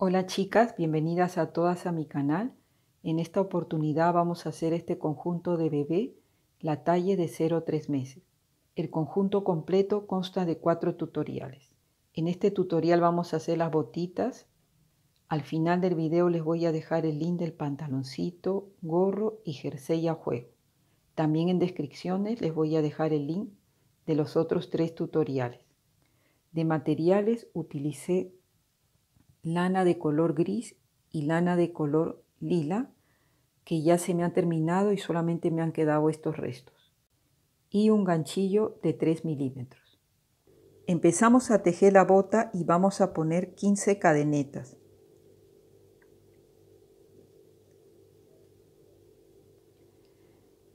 Hola chicas, bienvenidas a todas a mi canal. En esta oportunidad vamos a hacer este conjunto de bebé, la talle de 0 a 3 meses. El conjunto completo consta de cuatro tutoriales. En este tutorial vamos a hacer las botitas. Al final del video les voy a dejar el link del pantaloncito, gorro y jersey a juego. También en descripciones les voy a dejar el link de los otros tres tutoriales. De materiales utilicé lana de color gris y lana de color lila, que ya se me han terminado y solamente me han quedado estos restos, y un ganchillo de 3 milímetros. Empezamos a tejer la bota y vamos a poner 15 cadenetas.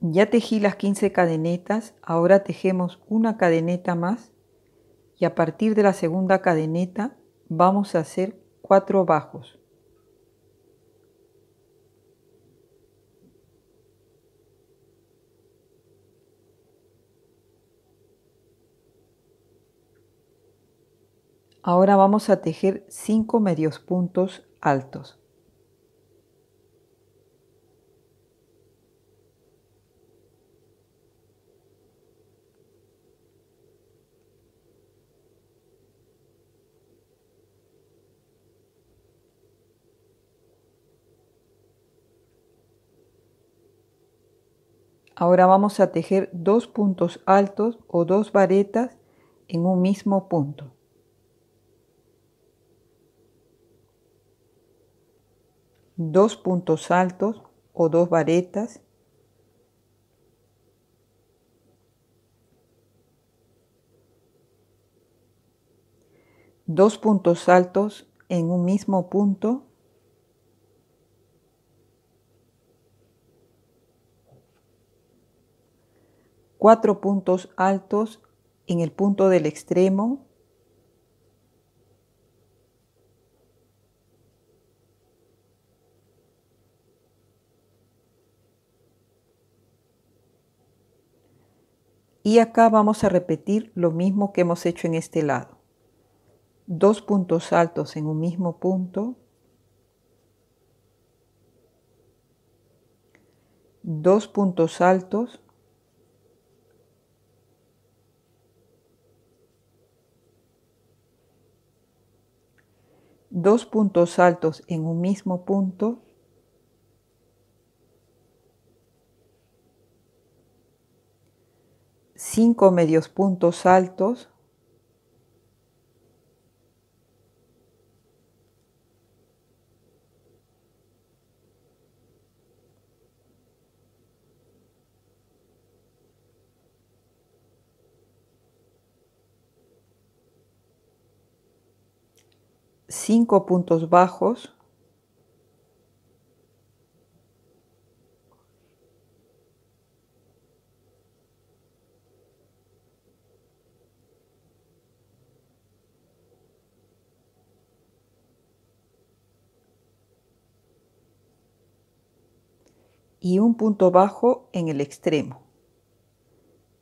Ya tejí las 15 cadenetas, ahora tejemos una cadeneta más y a partir de la segunda cadeneta vamos a hacer cuatro bajos. Ahora vamos a tejer 5 medios puntos altos. Ahora vamos a tejer dos puntos altos o dos varetas en un mismo punto. Dos puntos altos o dos varetas dos puntos altos en un mismo punto cuatro puntos altos en el punto del extremo. Y acá vamos a repetir lo mismo que hemos hecho en este lado. Dos puntos altos en un mismo punto. Dos puntos altos dos puntos altos en un mismo punto cinco medios puntos altos cinco puntos bajos. y un punto bajo en el extremo.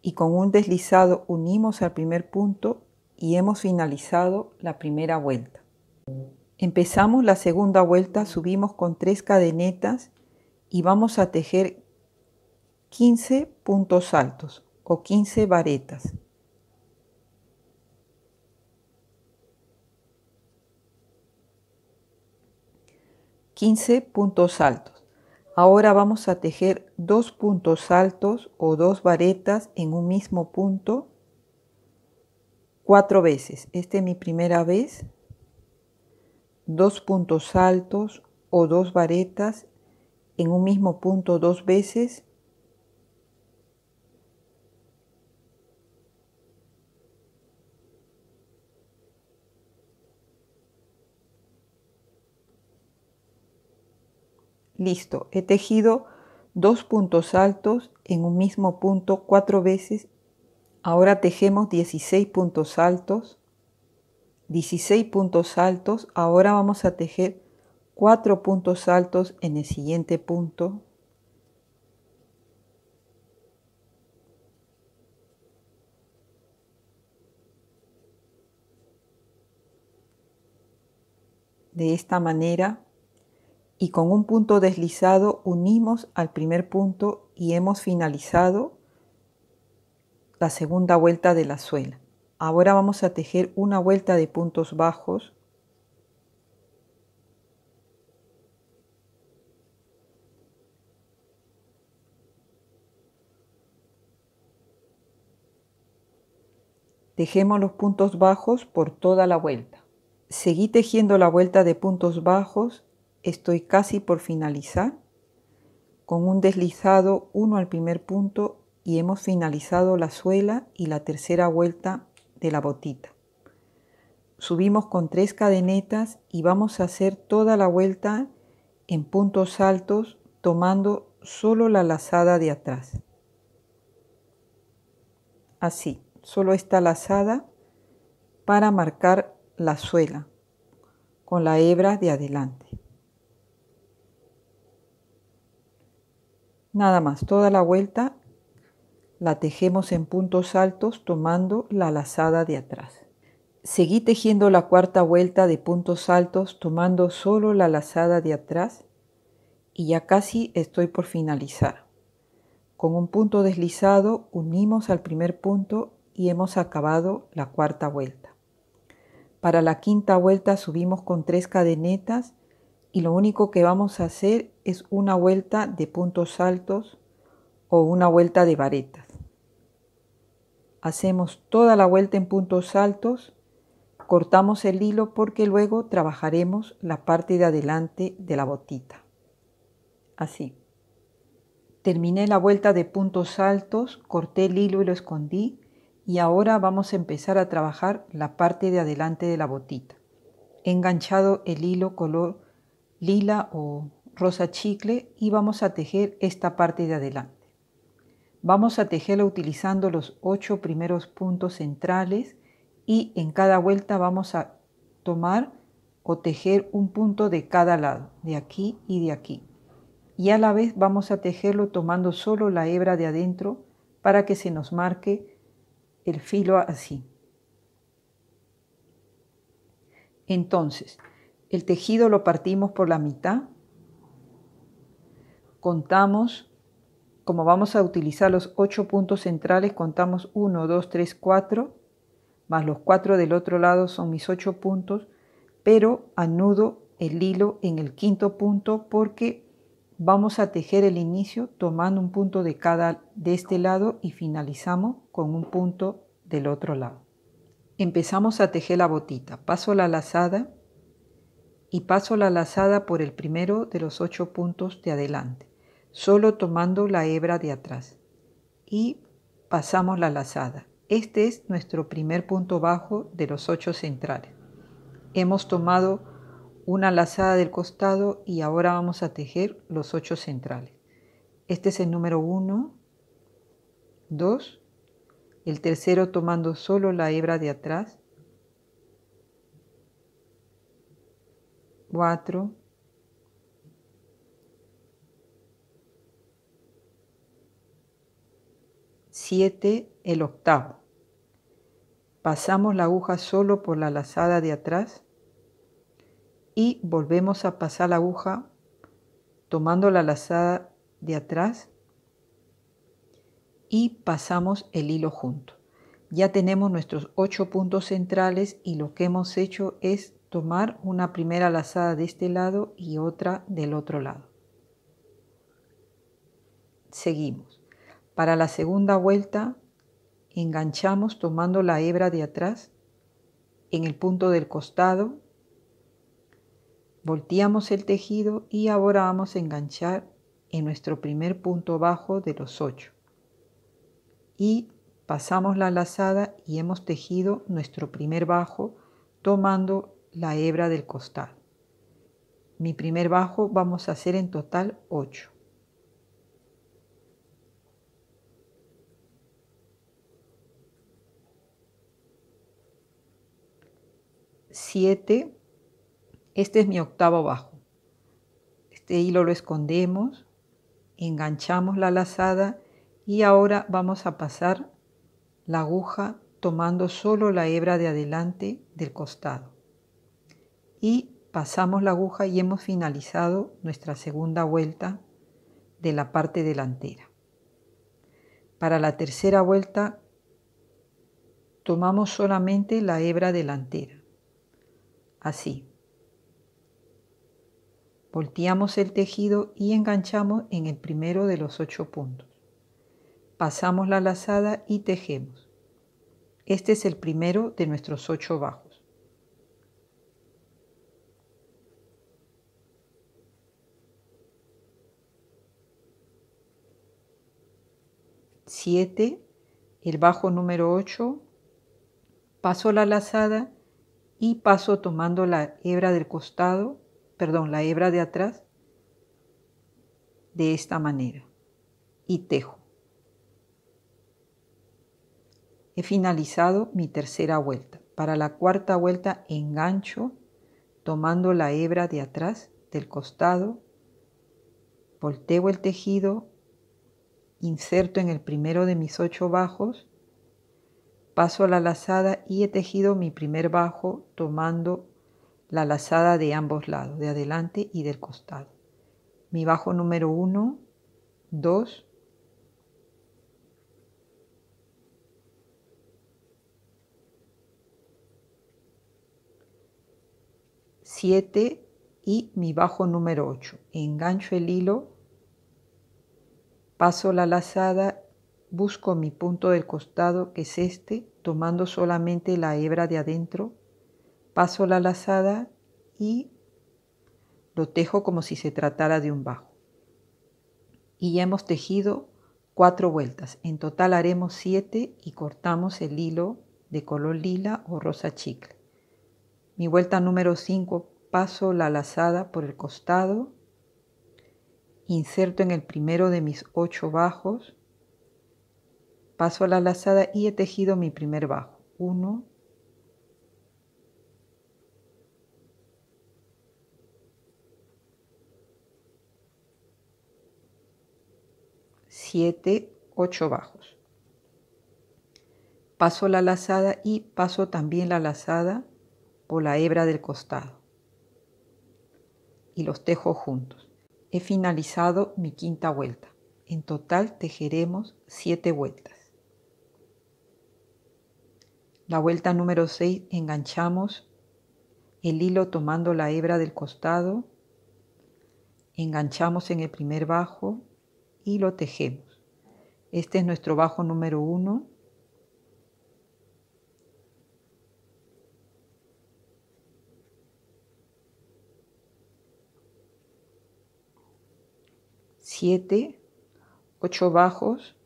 Y con un deslizado unimos al primer punto y hemos finalizado la primera vuelta. Empezamos la segunda vuelta, subimos con tres cadenetas y vamos a tejer 15 puntos altos o 15 varetas. ...15 puntos altos... ...ahora vamos a tejer... ...dos puntos altos... ...o dos varetas en un mismo punto... ...cuatro veces... ...esta es mi primera vez dos puntos altos o dos varetas en un mismo punto dos veces Listo, he tejido dos puntos altos en un mismo punto cuatro veces. Ahora tejemos 16 puntos altos. 16 puntos altos, ahora vamos a tejer 4 puntos altos en el siguiente punto. De esta manera y con un punto deslizado unimos al primer punto y hemos finalizado la segunda vuelta de la suela. Ahora vamos a tejer una vuelta de puntos bajos. Tejemos los puntos bajos por toda la vuelta. Seguí tejiendo la vuelta de puntos bajos, estoy casi por finalizar. Con un deslizado uno al primer punto y hemos finalizado la suela y la tercera vuelta de la botita. Subimos con tres cadenetas y vamos a hacer toda la vuelta en puntos altos tomando solo la lazada de atrás. Así, solo esta lazada para marcar la suela con la hebra de adelante. Nada más, toda la vuelta la tejemos en puntos altos tomando la lazada de atrás. Seguí tejiendo la cuarta vuelta de puntos altos tomando solo la lazada de atrás y ya casi estoy por finalizar. Con un punto deslizado unimos al primer punto y hemos acabado la cuarta vuelta. Para la quinta vuelta subimos con tres cadenetas y lo único que vamos a hacer es una vuelta de puntos altos o una vuelta de vareta hacemos toda la vuelta en puntos altos, cortamos el hilo porque luego trabajaremos la parte de adelante de la botita. Así. Terminé la vuelta de puntos altos, corté el hilo y lo escondí y ahora vamos a empezar a trabajar la parte de adelante de la botita. He enganchado el hilo color lila o rosa chicle y vamos a tejer esta parte de adelante. Vamos a tejerlo utilizando los ocho primeros puntos centrales y en cada vuelta vamos a tomar o tejer un punto de cada lado, de aquí y de aquí. Y a la vez vamos a tejerlo tomando solo la hebra de adentro para que se nos marque el filo así. Entonces, el tejido lo partimos por la mitad, contamos como vamos a utilizar los ocho puntos centrales, contamos 1, 2, 3, 4, más los cuatro del otro lado son mis ocho puntos, pero anudo el hilo en el quinto punto porque vamos a tejer el inicio tomando un punto de cada de este lado y finalizamos con un punto del otro lado. Empezamos a tejer la botita, paso la lazada y paso la lazada por el primero de los ocho puntos de adelante solo tomando la hebra de atrás y pasamos la lazada. Este es nuestro primer punto bajo de los ocho centrales. Hemos tomado una lazada del costado y ahora vamos a tejer los ocho centrales. Este es el número 1, 2, el tercero tomando solo la hebra de atrás, 4, el octavo. Pasamos la aguja solo por la lazada de atrás y volvemos a pasar la aguja tomando la lazada de atrás y pasamos el hilo junto. Ya tenemos nuestros ocho puntos centrales y lo que hemos hecho es tomar una primera lazada de este lado y otra del otro lado. Seguimos. Para la segunda vuelta enganchamos tomando la hebra de atrás en el punto del costado, volteamos el tejido y ahora vamos a enganchar en nuestro primer punto bajo de los 8 y pasamos la lazada y hemos tejido nuestro primer bajo tomando la hebra del costado. Mi primer bajo vamos a hacer en total 8. este es mi octavo bajo. Este hilo lo escondemos, enganchamos la lazada y ahora vamos a pasar la aguja tomando solo la hebra de adelante del costado. Y pasamos la aguja y hemos finalizado nuestra segunda vuelta de la parte delantera. Para la tercera vuelta tomamos solamente la hebra delantera así. Volteamos el tejido y enganchamos en el primero de los ocho puntos. Pasamos la lazada y tejemos. Este es el primero de nuestros ocho bajos. Siete, el bajo número 8 paso la lazada y paso tomando la hebra del costado, perdón, la hebra de atrás, de esta manera y tejo. He finalizado mi tercera vuelta. Para la cuarta vuelta engancho tomando la hebra de atrás del costado, volteo el tejido, inserto en el primero de mis ocho bajos Paso la lazada y he tejido mi primer bajo tomando la lazada de ambos lados, de adelante y del costado. Mi bajo número 1, 2, 7 y mi bajo número 8. Engancho el hilo, paso la lazada busco mi punto del costado, que es este, tomando solamente la hebra de adentro, paso la lazada y lo tejo como si se tratara de un bajo. Y ya hemos tejido cuatro vueltas. En total haremos siete y cortamos el hilo de color lila o rosa chicle. Mi vuelta número 5 paso la lazada por el costado, inserto en el primero de mis ocho bajos, Paso la lazada y he tejido mi primer bajo. 1, 7, 8 bajos. Paso la lazada y paso también la lazada por la hebra del costado. Y los tejo juntos. He finalizado mi quinta vuelta. En total tejeremos 7 vueltas. La vuelta número 6 enganchamos el hilo tomando la hebra del costado, enganchamos en el primer bajo y lo tejemos. Este es nuestro bajo número 1. Siete, ocho bajos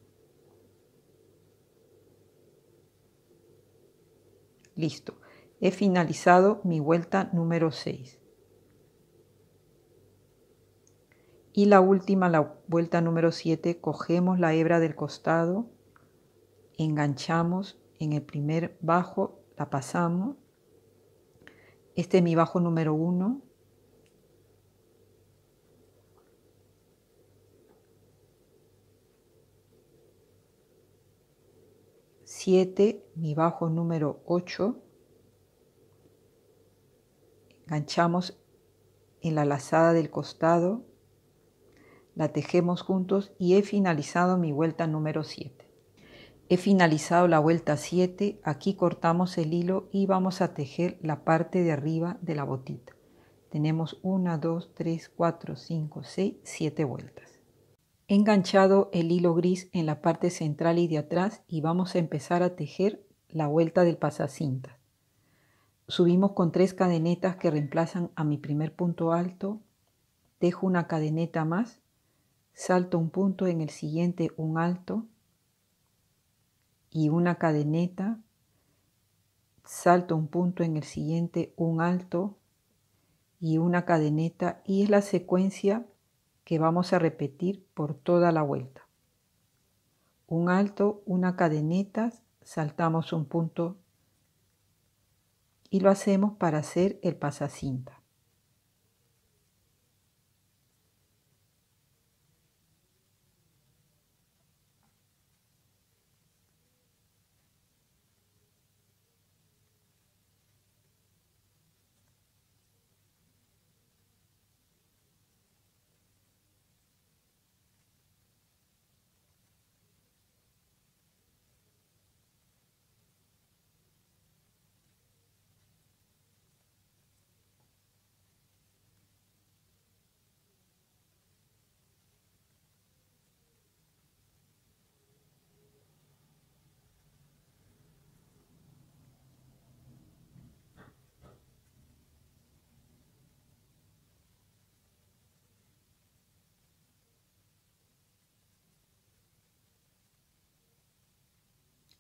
Listo. He finalizado mi vuelta número 6. Y la última, la vuelta número 7, cogemos la hebra del costado, enganchamos en el primer bajo, la pasamos. Este es mi bajo número 1, mi bajo número 8, enganchamos en la lazada del costado, la tejemos juntos y he finalizado mi vuelta número 7. He finalizado la vuelta 7, aquí cortamos el hilo y vamos a tejer la parte de arriba de la botita. Tenemos 1, 2, 3, 4, 5, 6, 7 vueltas. He enganchado el hilo gris en la parte central y de atrás y vamos a empezar a tejer la vuelta del pasacinta. Subimos con tres cadenetas que reemplazan a mi primer punto alto, dejo una cadeneta más, salto un punto en el siguiente un alto y una cadeneta, salto un punto en el siguiente un alto y una cadeneta y es la secuencia que vamos a repetir por toda la vuelta. Un alto, una cadeneta, saltamos un punto y lo hacemos para hacer el pasacinta.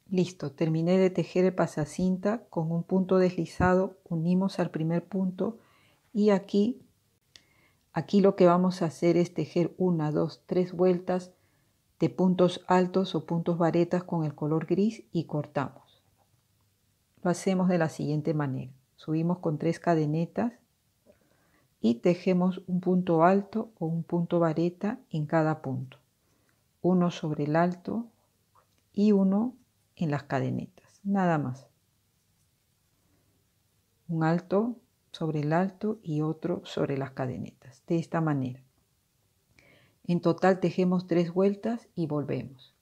Listo, terminé de tejer el pasacinta con un punto deslizado, unimos al primer punto y aquí, aquí lo que vamos a hacer es tejer una, dos, tres vueltas de puntos altos o puntos varetas con el color gris y cortamos. Lo hacemos de la siguiente manera. Subimos con tres cadenetas y tejemos un punto alto o un punto vareta en cada punto. Uno sobre el alto y uno en las cadenetas, nada más. Un alto sobre el alto y otro sobre las cadenetas, de esta manera. En total tejemos tres vueltas y volvemos.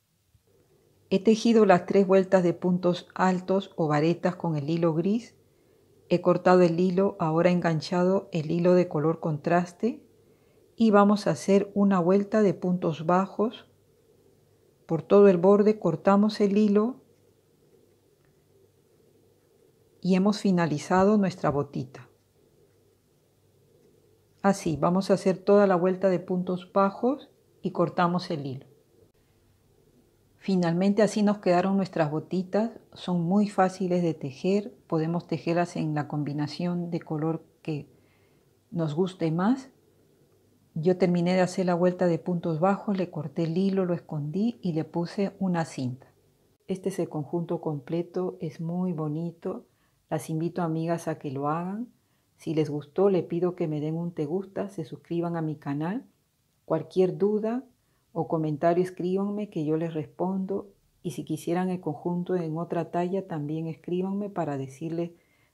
He tejido las tres vueltas de puntos altos o varetas con el hilo gris. He cortado el hilo, ahora enganchado el hilo de color contraste y vamos a hacer una vuelta de puntos bajos. Por todo el borde cortamos el hilo y hemos finalizado nuestra botita. Así, vamos a hacer toda la vuelta de puntos bajos y cortamos el hilo. Finalmente así nos quedaron nuestras botitas, son muy fáciles de tejer, podemos tejerlas en la combinación de color que nos guste más. Yo terminé de hacer la vuelta de puntos bajos, le corté el hilo, lo escondí y le puse una cinta. Este es el conjunto completo, es muy bonito las invito amigas a que lo hagan. Si les gustó, le pido que me den un te gusta, se suscriban a mi canal. Cualquier duda o comentario escríbanme que yo les respondo. Y si quisieran el conjunto en otra talla, también escríbanme para decirles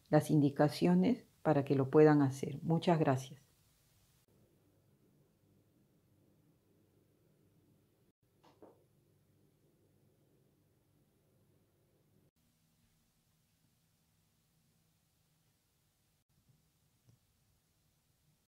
las indicaciones para que lo puedan hacer. Muchas gracias.